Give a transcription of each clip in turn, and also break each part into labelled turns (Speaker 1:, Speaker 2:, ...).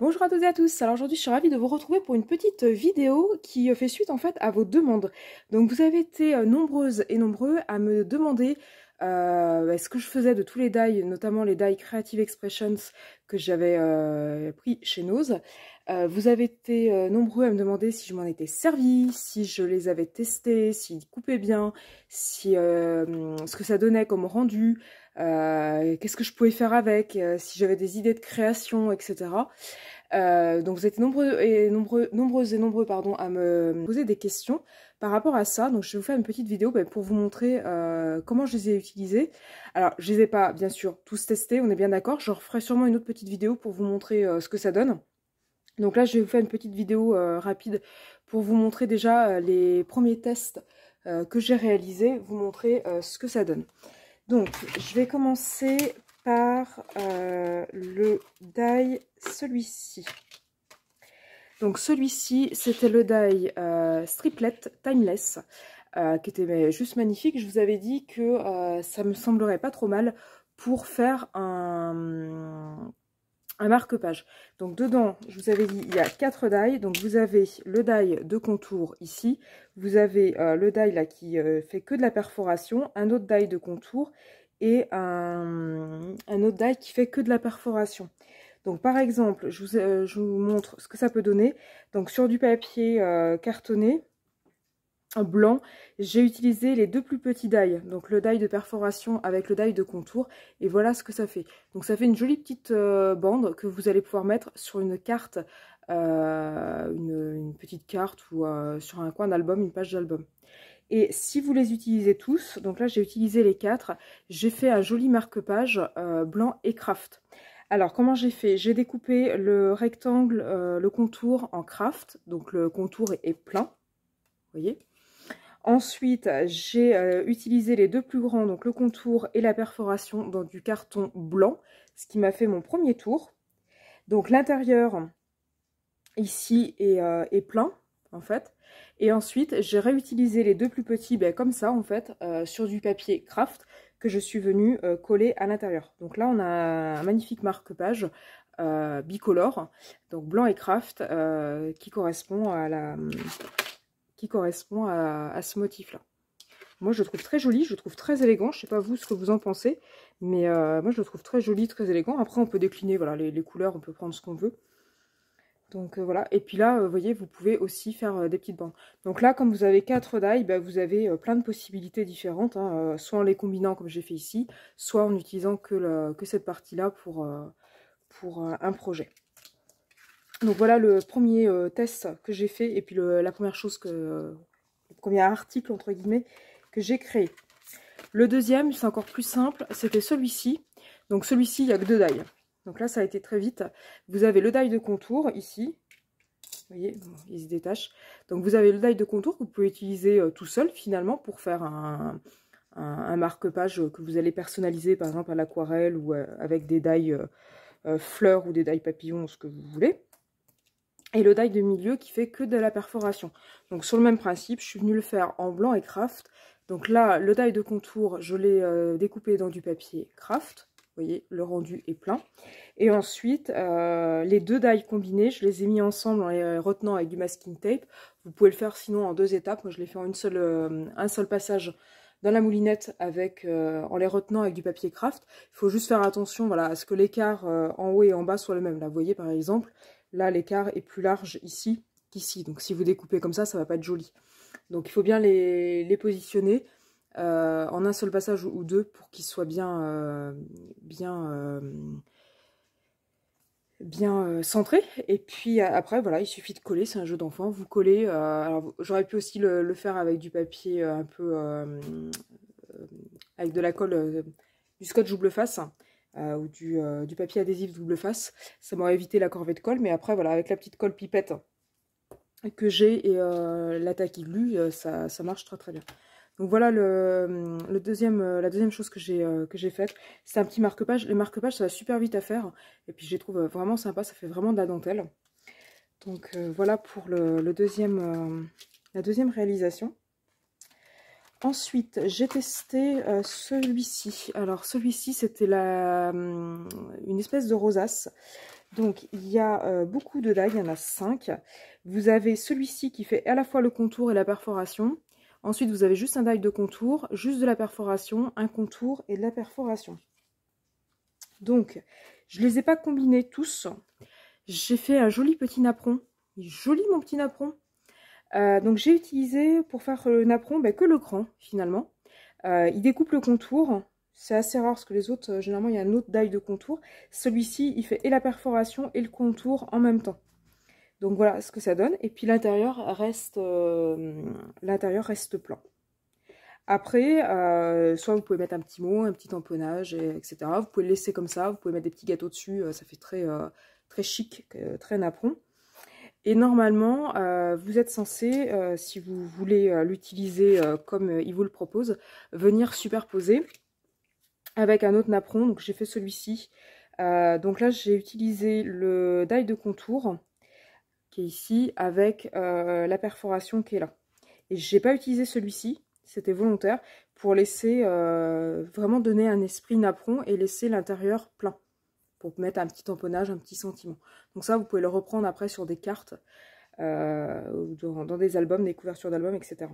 Speaker 1: Bonjour à toutes et à tous, alors aujourd'hui je suis ravie de vous retrouver pour une petite euh, vidéo qui euh, fait suite en fait à vos demandes. Donc vous avez été euh, nombreuses et nombreux à me demander ce que je faisais de tous les die, notamment les die Creative Expressions que j'avais pris chez Nose. vous avez été nombreux à me demander si je m'en étais servi, si je les avais testés, s'ils coupaient bien, si ce que ça donnait comme rendu, euh, qu'est-ce que je pouvais faire avec, euh, si j'avais des idées de création, etc. Euh, donc vous êtes nombreux et nombreux, nombreuses et nombreux pardon, à me poser des questions par rapport à ça. Donc je vais vous faire une petite vidéo ben, pour vous montrer comment je les ai utilisés. Alors je ne les ai pas bien sûr tous testés, on est bien d'accord. Je referai sûrement une autre petite vidéo pour vous montrer ce que ça donne. Donc là je vais vous faire une petite vidéo rapide pour vous montrer déjà les premiers tests que j'ai réalisés, vous montrer ce que ça donne. Donc, je vais commencer par euh, le die celui-ci. Donc, celui-ci, c'était le die euh, Striplet Timeless, euh, qui était juste magnifique. Je vous avais dit que ça me semblerait pas trop mal pour faire un un marque-page. Donc dedans, je vous avais dit, il y a quatre die. Donc vous avez le die de contour ici, vous avez euh, le die là qui euh, fait que de la perforation, un autre die de contour et un, un, autre die qui fait que de la perforation. Donc par exemple, je vous euh, montre ce que ça peut donner. Donc sur du papier cartonné, blanc, j'ai utilisé les deux plus petits die, donc le die de perforation avec le die de contour, et voilà ce que ça fait. Donc ça fait une jolie petite euh, bande que vous allez pouvoir mettre sur une carte, euh, une, petite carte ou euh, sur un coin d'album, une page d'album. Et si vous les utilisez tous, donc là j'ai utilisé les quatre, j'ai fait un joli marque-page blanc et craft. Alors comment j'ai fait J'ai découpé le rectangle, le contour en craft, donc le contour est plein, vous voyez Ensuite, j'ai euh, utilisé les deux plus grands, donc le contour et la perforation, dans du carton blanc, ce qui m'a fait mon premier tour. Donc l'intérieur, ici, est, euh, plein, en fait. Et ensuite, j'ai réutilisé les deux plus petits, ben, comme ça, en fait, euh, sur du papier craft, que je suis venue coller à l'intérieur. Donc là, on a un magnifique marque-page bicolore, donc blanc et craft, qui correspond à la qui correspond à, ce motif-là. Moi, je le trouve très joli, je le trouve très élégant. Je sais pas vous ce que vous en pensez, mais euh, moi, je le trouve très joli, très élégant. Après, on peut décliner voilà, les, couleurs, on peut prendre ce qu'on veut. Donc euh, voilà, et puis là, vous euh, voyez, vous pouvez aussi faire des petites bandes. Donc là, comme vous avez quatre dailles, bah, vous avez plein de possibilités différentes, hein, soit en les combinant comme j'ai fait ici, soit en utilisant que, que cette partie-là pour, pour un projet. Donc voilà le premier euh, test que j'ai fait et puis la première chose que... le premier article entre guillemets que j'ai créé. Le deuxième, c'est encore plus simple, c'était celui-ci. Donc celui-ci, il n'y a que deux dailles. Donc là, ça a été très vite. Vous avez le die de contour ici. Vous voyez, il se détache. Donc vous avez le die de contour que vous pouvez utiliser euh, tout seul finalement pour faire un, un marque-page que vous allez personnaliser par exemple à l'aquarelle ou euh, avec des dailles fleurs ou des dailles papillons, ce que vous voulez et le die de milieu qui fait que de la perforation. Donc sur le même principe, je suis venue le faire en blanc et craft. Donc là, le die de contour, je l'ai euh, découpé dans du papier craft. Vous voyez, le rendu est plein. Et ensuite, euh, les deux dies combinés, je les ai mis ensemble en les euh, retenant avec du masking tape. Vous pouvez le faire sinon en deux étapes. Moi, je l'ai fait en un seul passage dans la moulinette avec, en les retenant avec du papier craft. Il faut juste faire attention voilà, à ce que l'écart en haut et en bas soit le même. Là, vous voyez par exemple, Là, l'écart est plus large ici qu'ici. Donc si vous découpez comme ça, ça va pas être joli. Donc il faut bien les, positionner euh, en un seul passage ou, deux pour qu'ils soient bien, euh, bien, euh, bien centrés. Et puis après, voilà, il suffit de coller, c'est un jeu d'enfant. Vous collez, alors j'aurais pu aussi le, le, faire avec du papier un peu... avec de la colle, du scotch double face. Euh, ou euh, du, papier adhésif double face. Ça m'aurait évité la corvée de colle, mais après, voilà, avec la petite colle pipette que j'ai et euh, la glue euh, ça, ça marche très très bien. Donc voilà le, hum, deuxième, la deuxième chose que j'ai faite. C'est un petit marque-page. Les marque-pages, ça va super vite à faire. Et puis je les trouve vraiment sympa, ça fait vraiment de la dentelle. Donc voilà pour le deuxième, la deuxième réalisation. Ensuite, j'ai testé euh, celui-ci. Alors, celui-ci, c'était hum, une espèce de rosace. Donc, il y a euh, beaucoup de dagues, il y en a 5. Vous avez celui-ci qui fait à la fois le contour et la perforation. Ensuite, vous avez juste un die de contour, juste de la perforation, un contour et de la perforation. Donc, je ne les ai pas combinés tous. J'ai fait un joli petit napperon. Joli mon petit napperon euh, donc j'ai utilisé pour faire le euh, napperon bah, que le cran, finalement. Euh, il découpe le contour. C'est assez rare parce que les autres, généralement, il y a un autre die de contour. Celui-ci, il fait et la perforation et le contour en même temps. Donc voilà ce que ça donne. Et puis l'intérieur reste, reste plan. Après, soit vous pouvez mettre un petit mot, un petit tamponnage, etc. Vous pouvez le laisser comme ça, vous pouvez mettre des petits gâteaux dessus, ça fait très, très chic, très napperon. Et normalement, euh, vous êtes censé, euh, si vous voulez euh, l'utiliser comme il vous le propose, venir superposer avec un autre napperon. Donc j'ai fait celui-ci. donc là, j'ai utilisé le die de contour qui est ici avec la perforation qui est là. Et j'ai pas utilisé celui-ci, c'était volontaire, pour laisser vraiment donner un esprit napperon et laisser l'intérieur plein pour mettre un petit tamponnage, un petit sentiment. Donc ça, vous pouvez le reprendre après sur des cartes, euh, dans, des albums, des couvertures d'albums, etc.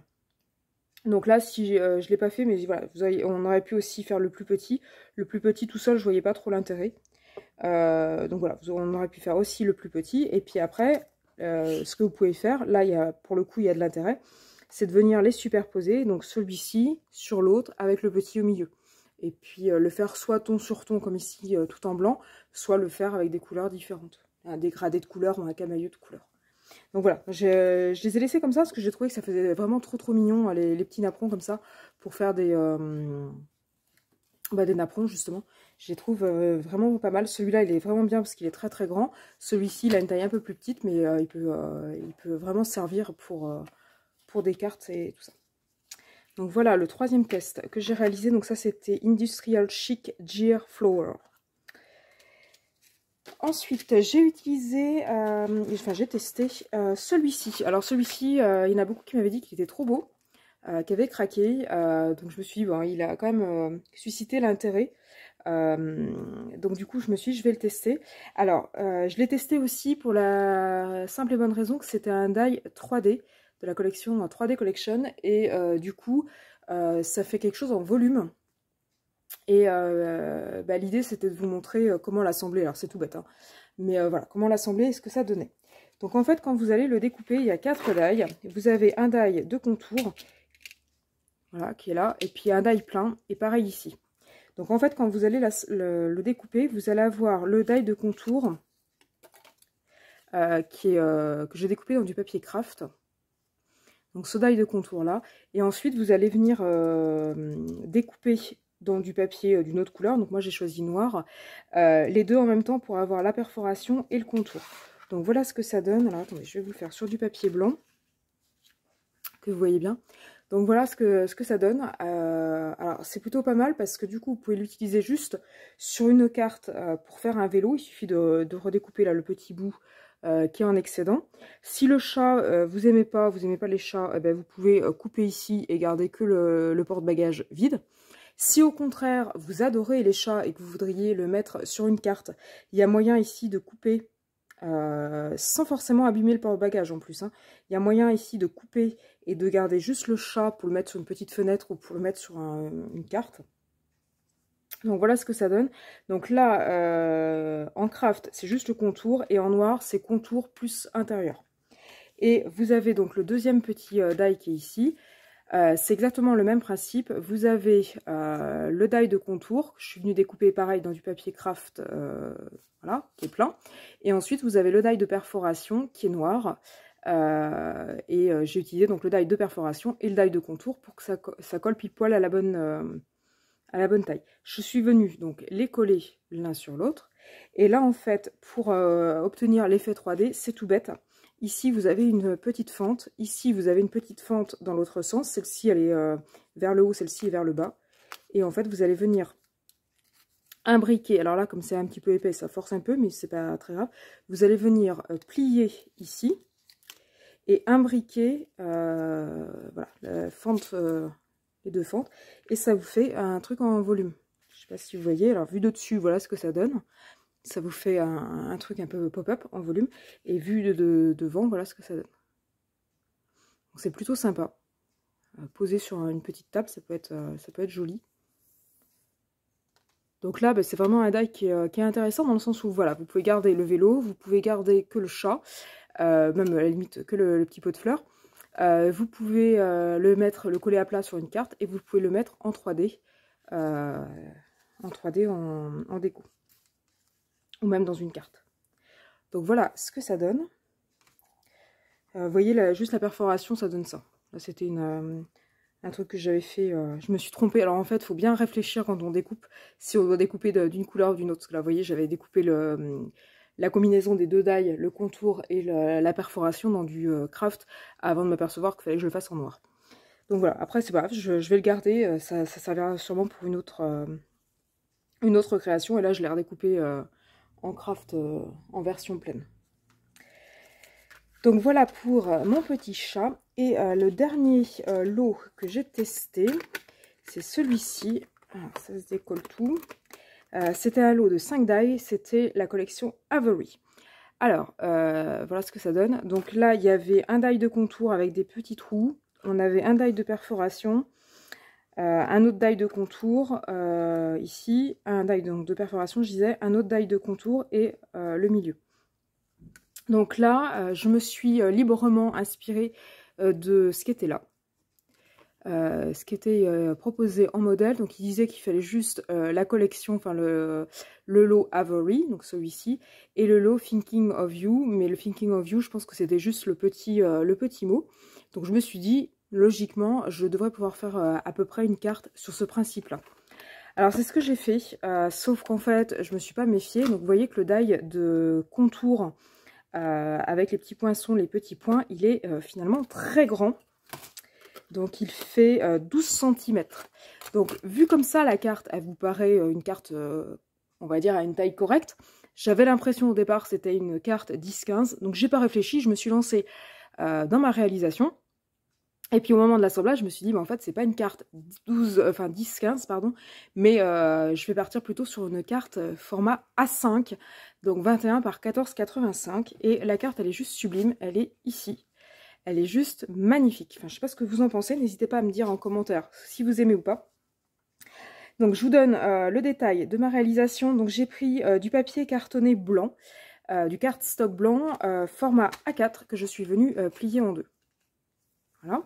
Speaker 1: Donc là, si euh, je ne l'ai pas fait, mais voilà, vous on aurait pu aussi faire le plus petit. Le plus petit tout seul, je ne voyais pas trop l'intérêt. Euh, donc voilà, on aurait pu faire aussi le plus petit. Et puis après, ce que vous pouvez faire, là, pour le coup, il y a de l'intérêt, c'est de venir les superposer, donc celui-ci sur l'autre, avec le petit au milieu et puis euh, le faire soit ton sur ton comme ici euh, tout en blanc, soit le faire avec des couleurs différentes. Un dégradé de couleurs ou un camaillot de couleurs. Donc voilà, je, les ai laissés comme ça parce que j'ai trouvé que ça faisait vraiment trop trop mignon euh, les, petits napperons comme ça pour faire des, bah, des napperons justement. Je les trouve vraiment pas mal. Celui-là il est vraiment bien parce qu'il est très très grand. Celui-ci il a une taille un peu plus petite mais il, peut, il peut vraiment servir pour, pour des cartes et tout ça. Donc voilà le troisième test que j'ai réalisé. Donc ça c'était Industrial Chic Gear Flower. Ensuite, j'ai utilisé, euh, enfin j'ai testé euh, celui-ci. Alors celui-ci, euh, il y en a beaucoup qui m'avaient dit qu'il était trop beau, qu'il avait craqué. donc je me suis dit, bon, il a quand même suscité l'intérêt. donc du coup, je me suis dit, je vais le tester. Alors, je l'ai testé aussi pour la simple et bonne raison que c'était un die 3D la collection 3D Collection. Et euh, du coup, euh, ça fait quelque chose en volume. Et euh, bah, l'idée, c'était de vous montrer comment l'assembler. Alors, c'est tout bête, hein, mais voilà, comment l'assembler et ce que ça donnait. Donc en fait, quand vous allez le découper, il y a quatre die. Vous avez un die de contour, voilà, qui est là, et puis un die plein, et pareil ici. Donc en fait, quand vous allez le, découper, vous allez avoir le die de contour, qui est, que j'ai découpé dans du papier craft donc ce de contour là. Et ensuite, vous allez venir euh, découper dans du papier euh, d'une autre couleur, donc moi j'ai choisi noir, euh, les deux en même temps pour avoir la perforation et le contour. Donc voilà ce que ça donne. Alors attendez, je vais vous le faire sur du papier blanc, que vous voyez bien. Donc voilà ce que, ce que ça donne. alors c'est plutôt pas mal parce que du coup vous pouvez l'utiliser juste sur une carte pour faire un vélo. Il suffit de, de redécouper là le petit bout euh, qui est en excédent. Si le chat, euh, vous aimez pas, vous aimez pas les chats, eh ben, vous pouvez euh, couper ici et garder que le, porte-bagages vide. Si au contraire, vous adorez les chats et que vous voudriez le mettre sur une carte, il y a moyen ici de couper, sans forcément abîmer le porte bagage en plus, hein. il y a moyen ici de couper et de garder juste le chat pour le mettre sur une petite fenêtre ou pour le mettre sur une carte. Donc voilà ce que ça donne. Donc là, euh, en craft, c'est juste le contour et en noir, c'est contour plus intérieur. Et vous avez donc le deuxième petit euh, die qui est ici. Euh, c'est exactement le même principe. Vous avez le die de contour. Je suis venue découper pareil dans du papier craft, voilà, qui est plein. Et ensuite, vous avez le die de perforation qui est noir. et j'ai utilisé donc le die de perforation et le die de contour pour que ça, ça colle pile poil à la bonne à la bonne taille. Je suis venue donc les coller l'un sur l'autre. Et là, en fait, pour euh, obtenir l'effet 3D, c'est tout bête. Ici, vous avez une petite fente. Ici, vous avez une petite fente dans l'autre sens. Celle-ci, elle est euh, vers le haut, celle-ci est vers le bas. Et en fait, vous allez venir imbriquer. Alors là, comme c'est un petit peu épais, ça force un peu, mais c'est pas très grave. Vous allez venir euh, plier ici et imbriquer la fente les deux fentes, et ça vous fait un truc en volume. Je sais pas si vous voyez, alors vu de dessus, voilà ce que ça donne. Ça vous fait un, truc un peu pop-up en volume, et vu de, devant, voilà ce que ça donne. Donc c'est plutôt sympa. Euh, poser posé sur une petite table, ça peut être, euh, ça peut être joli. Donc là, ben, c'est vraiment un die euh, qui est, intéressant dans le sens où voilà, vous pouvez garder le vélo, vous pouvez garder que le chat, même à la limite que le petit pot de fleurs. Euh, vous pouvez euh, le mettre, le coller à plat sur une carte et vous pouvez le mettre en 3D, euh, en 3D en, déco, ou même dans une carte. Donc voilà ce que ça donne. Vous voyez, juste la perforation, ça donne ça. c'était un truc que j'avais fait. je me suis trompée. Alors en fait, il faut bien réfléchir quand on découpe, si on doit découper d'une couleur ou d'une autre. là, vous voyez, j'avais découpé le, la combinaison des deux dailles, le contour et la, perforation dans du euh, craft avant de m'apercevoir qu'il fallait que je le fasse en noir. Donc voilà, après c'est pas grave, je, vais le garder, euh, ça, servira sûrement pour une autre, euh, une autre création, et là je l'ai redécoupé en craft en version pleine. Donc voilà pour mon petit chat, et le dernier lot que j'ai testé, c'est celui-ci, ah, ça se décolle tout, euh, c'était un lot de 5 die, c'était la collection Avery. Alors, euh, voilà ce que ça donne. Donc là, il y avait un die de contour avec des petits trous. On avait un die de perforation, euh, un autre die de contour, ici, un die donc, de perforation, je disais, un autre die de contour et le milieu. Donc là, je me suis librement inspirée de ce qui était là. Euh, ce qui était euh, proposé en modèle. Donc il disait qu'il fallait juste euh, la collection, enfin le, lot Avery, donc celui-ci, et le lot Thinking of You. Mais le Thinking of You, je pense que c'était juste le petit, le petit mot. Donc je me suis dit, logiquement, je devrais pouvoir faire à peu près une carte sur ce principe-là. Alors c'est ce que j'ai fait, sauf qu'en fait je me suis pas méfiée. Donc vous voyez que le die de contour avec les petits poinçons, les petits points, il est finalement très grand. Donc il fait 12 euh, cm. Donc vu comme ça, la carte, elle vous paraît euh, une carte, euh, on va dire, à une taille correcte. J'avais l'impression au départ c'était une carte 10-15, donc j'ai pas réfléchi, je me suis lancée dans ma réalisation. Et puis au moment de l'assemblage, je me suis dit, bah, en fait, c'est pas une carte 12, enfin 10-15, pardon, mais je vais partir plutôt sur une carte format A5, donc 21 par 14,85. Et la carte, elle est juste sublime, elle est ici, elle est juste magnifique. je ne sais pas ce que vous en pensez, n'hésitez pas à me dire en commentaire si vous aimez ou pas. Donc je vous donne euh, le détail de ma réalisation. Donc j'ai pris euh, du papier cartonné blanc, euh, du du stock blanc, format A4 que je suis venue plier en deux. Voilà.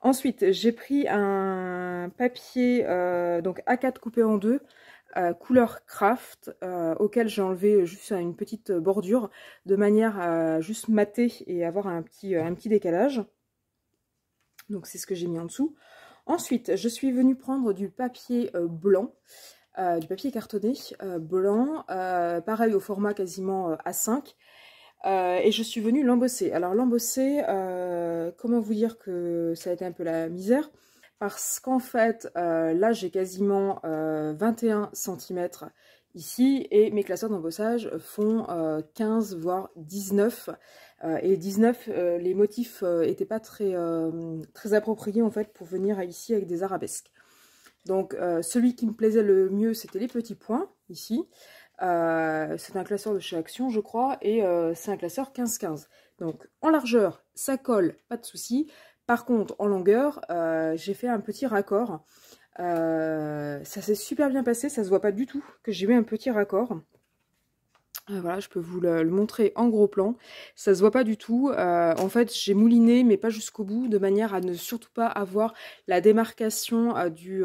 Speaker 1: Ensuite, j'ai pris un papier donc A4 coupé en deux couleur craft euh, auquel j'ai enlevé juste une petite bordure de manière à juste mater et avoir un petit, euh, un petit décalage. Donc c'est ce que j'ai mis en dessous. Ensuite, je suis venue prendre du papier euh, blanc, du papier cartonné blanc, pareil au format quasiment A5. et je suis venue l'embosser. Alors l'embosser, comment vous dire que ça a été un peu la misère parce qu'en fait, euh, là, j'ai quasiment 21 euh, cm ici, et mes classeurs d'embossage font 15, euh, voire 19. et 19, les motifs n'étaient pas très, appropriés, en fait, pour venir ici avec des arabesques. Donc, celui qui me plaisait le mieux, c'était les petits points, ici. c'est un classeur de chez Action, je crois, et c'est un classeur 15-15. Donc, en largeur, ça colle, pas de souci. Par contre, en longueur, euh, j'ai fait un petit raccord. Euh, ça s'est super bien passé, ça se voit pas du tout que j'ai mis un petit raccord. Euh, voilà, je peux vous le, montrer en gros plan. Ça se voit pas du tout. en fait, j'ai mouliné, mais pas jusqu'au bout, de manière à ne surtout pas avoir la démarcation du,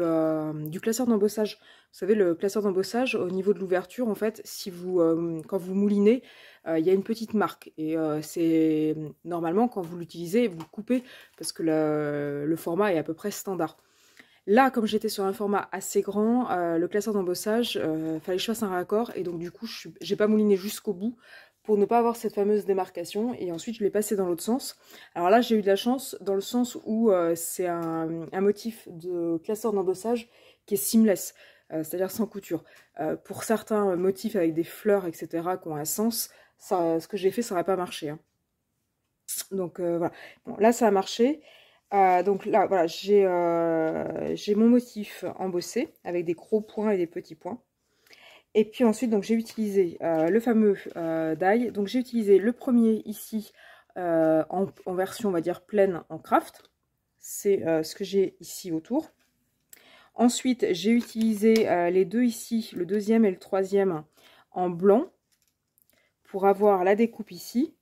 Speaker 1: du, classeur d'embossage. Vous savez, le classeur d'embossage, au niveau de l'ouverture, en fait, si vous, quand vous moulinez, euh, il y a une petite marque. Et euh, c'est normalement quand vous l'utilisez, vous coupez parce que le, format est à peu près standard. Là, comme j'étais sur un format assez grand, euh, le classeur d'embossage, fallait que je fasse un raccord et donc du coup, je n'ai pas mouliné jusqu'au bout pour ne pas avoir cette fameuse démarcation et ensuite je l'ai passé dans l'autre sens. Alors là, j'ai eu de la chance dans le sens où c'est un, un, motif de classeur d'embossage qui est seamless, c'est-à-dire sans couture. pour certains motifs avec des fleurs, etc., qui ont un sens, ce que j'ai fait, ça n'a pas marché. Hein. Donc euh, voilà. là, ça a marché. Euh, donc là, voilà, euh, j'ai mon motif embossé avec des gros points et des petits points. Et puis ensuite, donc j'ai utilisé le fameux die. Donc j'ai utilisé le premier ici en, en, version, on va dire, pleine en craft. C'est ce que j'ai ici autour. Ensuite, j'ai utilisé les deux ici, le deuxième et le troisième en blanc pour avoir la découpe ici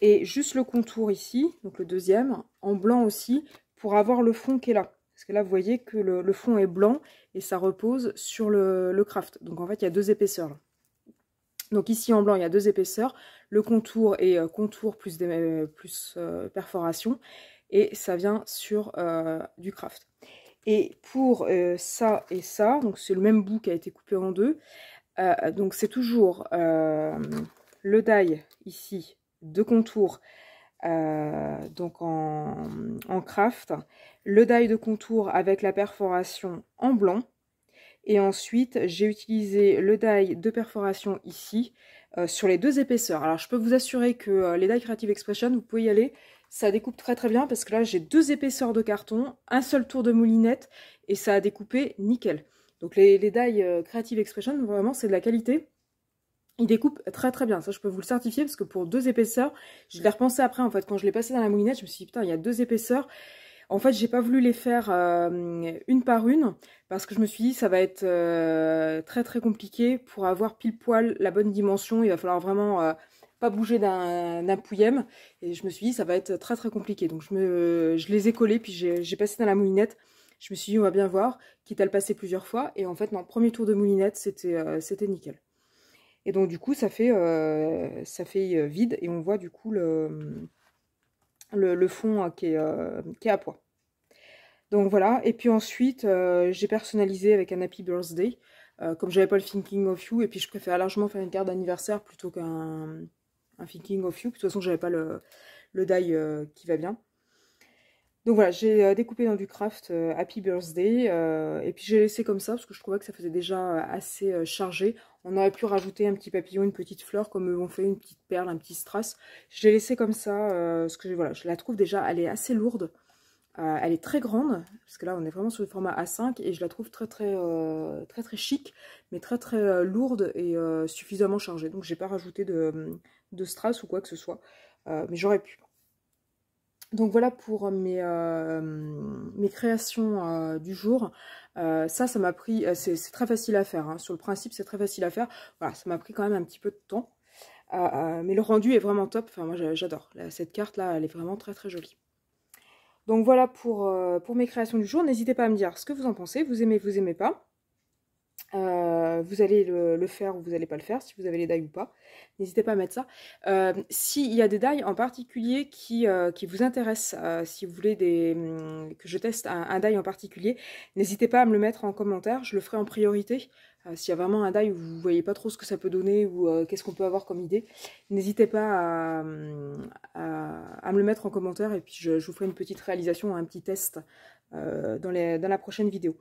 Speaker 1: et juste le contour ici, donc le deuxième, en blanc aussi, pour avoir le fond qui est là. Parce que là, vous voyez que le, fond est blanc et ça repose sur le, le craft. Donc en fait, il y a deux épaisseurs. Donc ici, en blanc, il y a deux épaisseurs. Le contour et euh, contour plus, des, euh, plus euh, perforation. Et ça vient sur du craft. Et pour ça et ça, donc c'est le même bout qui a été coupé en deux. donc c'est toujours le die ici de contour, euh, donc en, craft, le die de contour avec la perforation en blanc, et ensuite j'ai utilisé le die de perforation ici euh, sur les deux épaisseurs. Alors je peux vous assurer que euh, les die Creative Expression, vous pouvez y aller, ça découpe très très bien parce que là j'ai deux épaisseurs de carton, un seul tour de moulinette et ça a découpé nickel. Donc les, les die Creative Expression, vraiment c'est de la qualité. Il découpe très très bien, ça je peux vous le certifier parce que pour deux épaisseurs, je l'ai repensé après en fait, quand je l'ai passé dans la moulinette, je me suis dit putain il y a deux épaisseurs, en fait, j'ai pas voulu les faire euh, une par une parce que je me suis dit ça va être euh, très très compliqué pour avoir pile poil la bonne dimension. Il va falloir vraiment euh, pas bouger d'un pouillem et je me suis dit ça va être très très compliqué. Donc je, me, je les ai collés puis j'ai passé dans la moulinette. Je me suis dit on va bien voir, quitte à le passer plusieurs fois et en fait le premier tour de moulinette c'était c'était nickel. Et donc du coup ça fait, euh, ça fait euh, vide et on voit du coup le, le, fond euh, qui est, à poids. Donc voilà, et puis ensuite j'ai personnalisé avec un Happy Birthday, comme j'avais pas le Thinking of You, et puis je préfère largement faire une carte d'anniversaire plutôt qu'un Thinking of You, de toute façon je j'avais pas le, die qui va bien. Donc voilà, j'ai découpé dans du craft Happy Birthday, et puis j'ai laissé comme ça parce que je trouvais que ça faisait déjà assez chargé. On aurait pu rajouter un petit papillon, une petite fleur, comme on fait une petite perle, un petit strass. Je l'ai laissé comme ça, euh, parce que voilà, je la trouve déjà, elle est assez lourde. Euh, elle est très grande, parce que là on est vraiment sur le format A5, et je la trouve très très euh, très, très chic, mais très très lourde et suffisamment chargée. Donc j'ai pas rajouté de, strass ou quoi que ce soit, mais j'aurais pu. Donc voilà pour mes, mes créations du jour. Euh, ça, ça m'a pris, euh, c'est très facile à faire. Hein. Sur le principe, c'est très facile à faire. Voilà, ça m'a pris quand même un petit peu de temps. Euh, mais le rendu est vraiment top. Enfin, moi, j'adore. Cette carte-là, elle est vraiment très, très jolie. Donc voilà pour, pour mes créations du jour. N'hésitez pas à me dire ce que vous en pensez. Vous aimez, vous aimez pas. Euh, vous allez le, faire ou vous n'allez pas le faire, si vous avez les dailles ou pas. N'hésitez pas à mettre ça. Euh, s'il y a des dailles en particulier qui, euh, qui vous intéressent, si vous voulez hum, que je teste un, un en particulier, n'hésitez pas à me le mettre en commentaire, je le ferai en priorité. S'il y a vraiment un die où vous ne voyez pas trop ce que ça peut donner ou qu'est-ce qu'on peut avoir comme idée, n'hésitez pas à, hum, me le mettre en commentaire et puis je, vous ferai une petite réalisation, un petit test dans la prochaine vidéo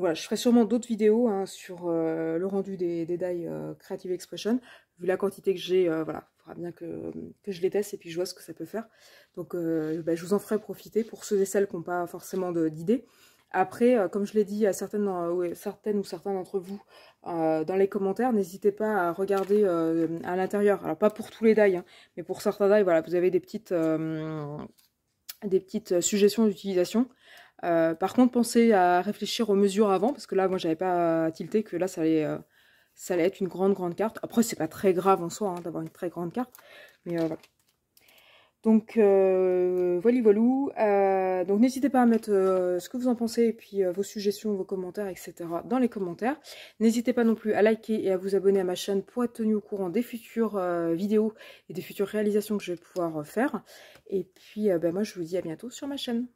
Speaker 1: voilà, je ferai sûrement d'autres vidéos hein, sur euh, le rendu des, des die euh, Creative Expression. Vu la quantité que j'ai, euh, voilà, il faudra bien que, que, je les teste et puis je vois ce que ça peut faire. Donc bah, je vous en ferai profiter pour ceux et celles qui n'ont pas forcément d'idées. Après, comme je l'ai dit à certaines, certaines ou certains d'entre vous dans les commentaires, n'hésitez pas à regarder à l'intérieur. Alors pas pour tous les die, hein, mais pour certains die, voilà, vous avez des petites des petites euh, suggestions d'utilisation. Euh, par contre, pensez à réfléchir aux mesures avant, parce que là, moi, j'avais pas euh, tilté que là, ça allait, ça allait être une grande, grande carte. Après, c'est pas très grave en soi hein, d'avoir une très grande carte, mais voilà. Donc, voilà, euh, voilà. Euh, donc, n'hésitez pas à mettre euh, ce que vous en pensez et puis vos suggestions, vos commentaires, etc. dans les commentaires. N'hésitez pas non plus à liker et à vous abonner à ma chaîne pour être tenu au courant des futures vidéos et des futures réalisations que je vais pouvoir faire. Et puis, ben, moi, je vous dis à bientôt sur ma chaîne.